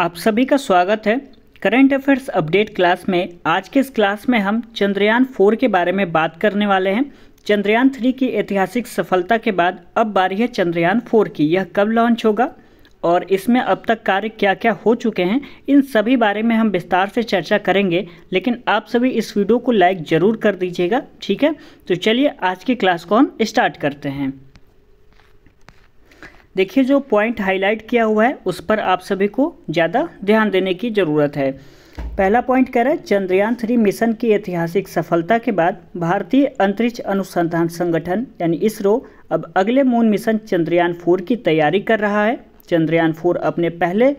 आप सभी का स्वागत है करंट अफेयर्स अपडेट क्लास में आज के इस क्लास में हम चंद्रयान फोर के बारे में बात करने वाले हैं चंद्रयान थ्री की ऐतिहासिक सफलता के बाद अब बारी है चंद्रयान फोर की यह कब लॉन्च होगा और इसमें अब तक कार्य क्या क्या हो चुके हैं इन सभी बारे में हम विस्तार से चर्चा करेंगे लेकिन आप सभी इस वीडियो को लाइक ज़रूर कर दीजिएगा ठीक है तो चलिए आज की क्लास को हम स्टार्ट करते हैं देखिए जो पॉइंट हाईलाइट किया हुआ है उस पर आप सभी को ज़्यादा ध्यान देने की ज़रूरत है पहला पॉइंट कह रहा है चंद्रयान थ्री मिशन की ऐतिहासिक सफलता के बाद भारतीय अंतरिक्ष अनुसंधान संगठन यानी इसरो अब अगले मून मिशन चंद्रयान फोर की तैयारी कर रहा है चंद्रयान फोर अपने पहले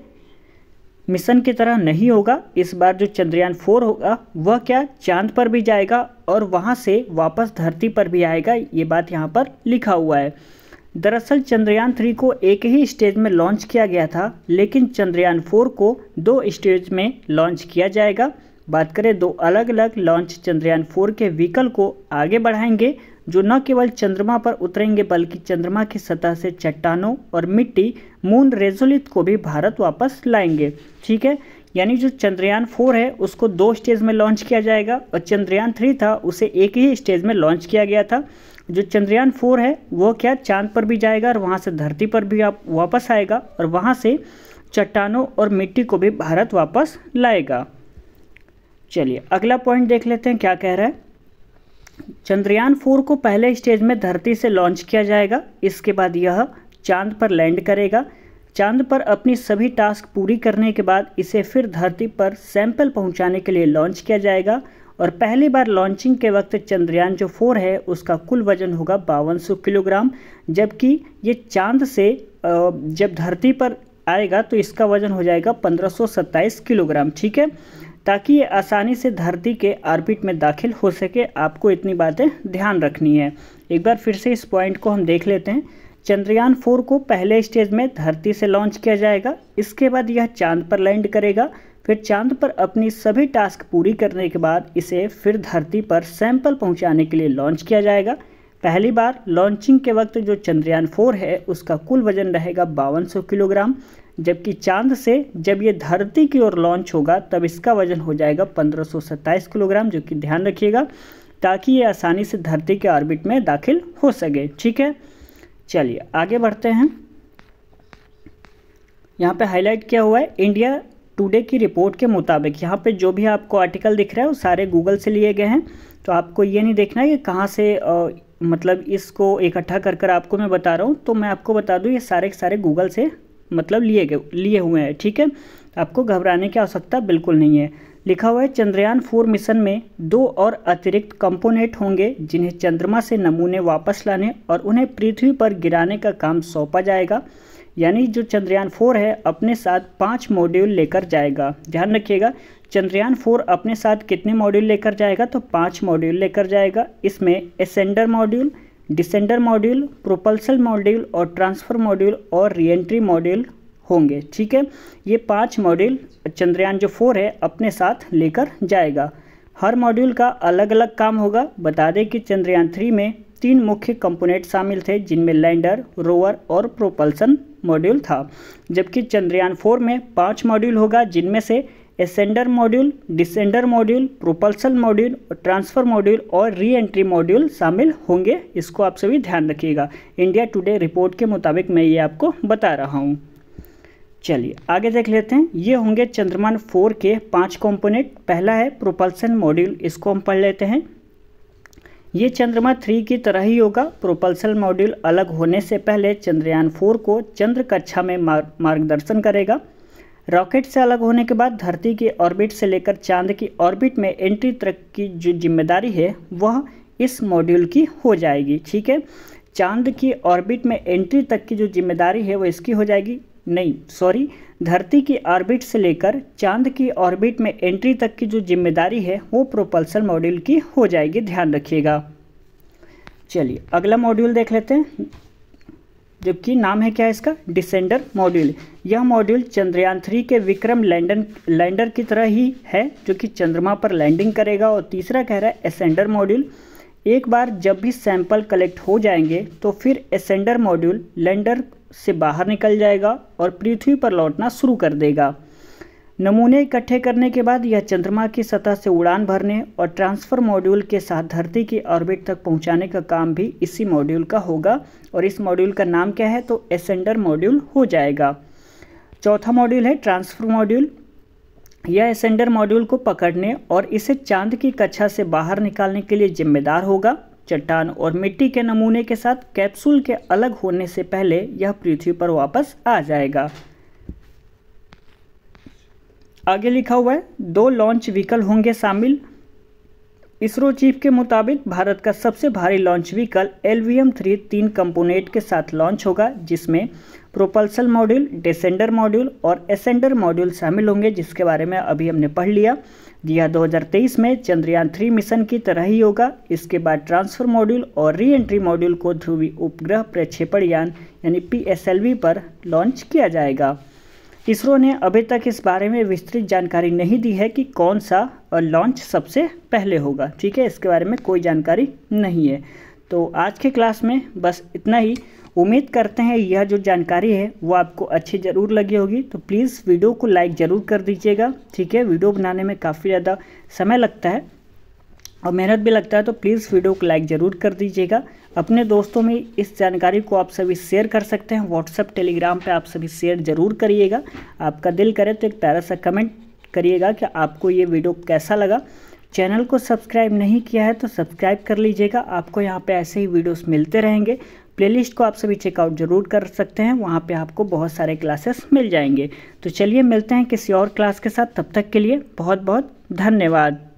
मिशन की तरह नहीं होगा इस बार जो चंद्रयान फोर होगा वह क्या चांद पर भी जाएगा और वहाँ से वापस धरती पर भी आएगा ये बात यहाँ पर लिखा हुआ है दरअसल चंद्रयान थ्री को एक ही स्टेज में लॉन्च किया गया था लेकिन चंद्रयान फोर को दो स्टेज में लॉन्च किया जाएगा बात करें दो अलग अलग लॉन्च चंद्रयान फोर के व्हीकल को आगे बढ़ाएंगे जो न केवल चंद्रमा पर उतरेंगे बल्कि चंद्रमा की सतह से चट्टानों और मिट्टी मून रेजोलित को भी भारत वापस लाएंगे ठीक है यानी जो चंद्रयान फोर है उसको दो स्टेज में लॉन्च किया जाएगा और चंद्रयान थ्री था उसे एक ही स्टेज में लॉन्च किया गया था जो चंद्रयान फोर है वो क्या चांद पर भी जाएगा और वहाँ से धरती पर भी आप वापस आएगा और वहाँ से चट्टानों और मिट्टी को भी भारत वापस लाएगा चलिए अगला पॉइंट देख लेते हैं क्या कह रहा है चंद्रयान फोर को पहले स्टेज में धरती से लॉन्च किया जाएगा इसके बाद यह चांद पर लैंड करेगा चांद पर अपनी सभी टास्क पूरी करने के बाद इसे फिर धरती पर सैंपल पहुंचाने के लिए लॉन्च किया जाएगा और पहली बार लॉन्चिंग के वक्त चंद्रयान जो फोर है उसका कुल वजन होगा बावन किलोग्राम जबकि ये चांद से जब धरती पर आएगा तो इसका वजन हो जाएगा 1527 किलोग्राम ठीक है ताकि ये आसानी से धरती के आर्बिट में दाखिल हो सके आपको इतनी बातें ध्यान रखनी है एक बार फिर से इस पॉइंट को हम देख लेते हैं चंद्रयान फोर को पहले स्टेज में धरती से लॉन्च किया जाएगा इसके बाद यह चांद पर लैंड करेगा फिर चांद पर अपनी सभी टास्क पूरी करने के बाद इसे फिर धरती पर सैंपल पहुंचाने के लिए लॉन्च किया जाएगा पहली बार लॉन्चिंग के वक्त जो चंद्रयान फोर है उसका कुल वजन रहेगा बावन किलोग्राम जबकि चांद से जब ये धरती की ओर लॉन्च होगा तब इसका वजन हो जाएगा पंद्रह किलोग्राम जो कि ध्यान रखिएगा ताकि ये आसानी से धरती के ऑर्बिट में दाखिल हो सके ठीक है चलिए आगे बढ़ते हैं यहाँ पे हाईलाइट किया हुआ है इंडिया टुडे की रिपोर्ट के मुताबिक यहाँ पे जो भी आपको आर्टिकल दिख रहा है वो सारे गूगल से लिए गए हैं तो आपको ये नहीं देखना है कि कहाँ से आ, मतलब इसको इकट्ठा कर कर आपको मैं बता रहा हूँ तो मैं आपको बता दूँ ये सारे के सारे गूगल से मतलब लिए गए लिए हुए हैं ठीक है आपको घबराने की आवश्यकता बिल्कुल नहीं है लिखा हुआ है चंद्रयान फोर मिशन में दो और अतिरिक्त कंपोनेंट होंगे जिन्हें चंद्रमा से नमूने वापस लाने और उन्हें पृथ्वी पर गिराने का काम सौंपा जाएगा यानी जो चंद्रयान फोर है अपने साथ पाँच मॉड्यूल लेकर जाएगा ध्यान रखिएगा चंद्रयान फोर अपने साथ कितने मॉड्यूल लेकर जाएगा तो पाँच मॉड्यूल लेकर जाएगा इसमें ascender module descender module propulsion module और ट्रांसफ़र मॉड्यूल और रीएंट्री मॉड्यूल होंगे ठीक है ये पाँच मॉड्यूल चंद्रयान जो फोर है अपने साथ लेकर जाएगा हर मॉड्यूल का अलग अलग काम होगा बता दें कि चंद्रयान थ्री में तीन मुख्य कंपोनेंट शामिल थे जिनमें लैंडर रोवर और प्रोपल्सन मॉड्यूल था जबकि चंद्रयान फोर में पांच मॉड्यूल होगा जिनमें से ascender module descender module propulsion module transfer module और री एंट्री मॉड्यूल शामिल होंगे इसको आप सभी ध्यान रखिएगा इंडिया टुडे रिपोर्ट के मुताबिक मैं ये आपको बता रहा हूँ चलिए आगे देख लेते हैं ये होंगे चंद्रमान फोर के पांच कंपोनेंट पहला है प्रोपल्सन मॉड्यूल इसको हम पढ़ लेते हैं ये चंद्रमा थ्री की तरह ही होगा प्रोपल्सल मॉड्यूल अलग होने से पहले चंद्रयान फोर को चंद्र कक्षा में मार्गदर्शन करेगा रॉकेट से अलग होने के बाद धरती की ऑर्बिट से लेकर चांद की ऑर्बिट में एंट्री तक की जो जिम्मेदारी है वह इस मॉड्यूल की हो जाएगी ठीक है चांद की ऑर्बिट में एंट्री तक की जो जिम्मेदारी है वो इसकी हो जाएगी नहीं सॉरी धरती की ऑर्बिट से लेकर चांद की ऑर्बिट में एंट्री तक की जो जिम्मेदारी है वो प्रोपल्सर मॉड्यूल की हो जाएगी ध्यान रखिएगा चलिए अगला मॉड्यूल देख लेते हैं जबकि नाम है क्या इसका डिसेंडर मॉड्यूल यह मॉड्यूल चंद्रयान थ्री के विक्रम लैंडन लैंडर की तरह ही है जो कि चंद्रमा पर लैंडिंग करेगा और तीसरा कह रहा है एसेंडर मॉड्यूल एक बार जब भी सैंपल कलेक्ट हो जाएंगे तो फिर एसेंडर मॉड्यूल लैंडर से बाहर निकल जाएगा और पृथ्वी पर लौटना शुरू कर देगा नमूने इकट्ठे करने के बाद यह चंद्रमा की सतह से उड़ान भरने और ट्रांसफर मॉड्यूल के साथ धरती की ऑर्बिट तक पहुंचाने का काम भी इसी मॉड्यूल का होगा और इस मॉड्यूल का नाम क्या है तो एसेंडर मॉड्यूल हो जाएगा चौथा मॉड्यूल है ट्रांसफर मॉड्यूल यह एसेंडर मॉड्यूल को पकड़ने और इसे चांद की कक्षा से बाहर निकालने के लिए जिम्मेदार होगा चट्टान और मिट्टी के नमूने के साथ कैप्सूल के अलग होने से पहले यह पृथ्वी पर वापस आ जाएगा आगे लिखा हुआ है दो लॉन्च व्हीकल होंगे शामिल इसरो चीफ के मुताबिक भारत का सबसे भारी launch vehicle L V M three तीन कंपोनेंट के साथ लॉन्च होगा जिसमें प्रोपल्सल मॉड्यूल डिसेंडर मॉड्यूल और एसेंडर मॉड्यूल शामिल होंगे जिसके बारे में अभी हमने पढ़ लिया हज़ार 2023 में चंद्रयान थ्री मिशन की तरह ही होगा इसके बाद ट्रांसफर मॉड्यूल और री एंट्री मॉड्यूल को ध्रुवी उपग्रह प्रक्षेपण यान यानी पी पर लॉन्च किया जाएगा इसरो ने अभी तक इस बारे में विस्तृत जानकारी नहीं दी है कि कौन सा लॉन्च सबसे पहले होगा ठीक है इसके बारे में कोई जानकारी नहीं है तो आज के क्लास में बस इतना ही उम्मीद करते हैं यह जो जानकारी है वो आपको अच्छी ज़रूर लगी होगी तो प्लीज़ वीडियो को लाइक ज़रूर कर दीजिएगा ठीक है वीडियो बनाने में काफ़ी ज़्यादा समय लगता है और मेहनत भी लगता है तो प्लीज़ वीडियो को लाइक ज़रूर कर दीजिएगा अपने दोस्तों में इस जानकारी को आप सभी शेयर कर सकते हैं व्हाट्सएप टेलीग्राम पे आप सभी शेयर जरूर करिएगा आपका दिल करे तो एक प्यारा सा कमेंट करिएगा कि आपको ये वीडियो कैसा लगा चैनल को सब्सक्राइब नहीं किया है तो सब्सक्राइब कर लीजिएगा आपको यहाँ पे ऐसे ही वीडियोस मिलते रहेंगे प्लेलिस्ट को आप सभी चेकआउट ज़रूर कर सकते हैं वहाँ पर आपको बहुत सारे क्लासेस मिल जाएंगे तो चलिए मिलते हैं किसी और क्लास के साथ तब तक के लिए बहुत बहुत धन्यवाद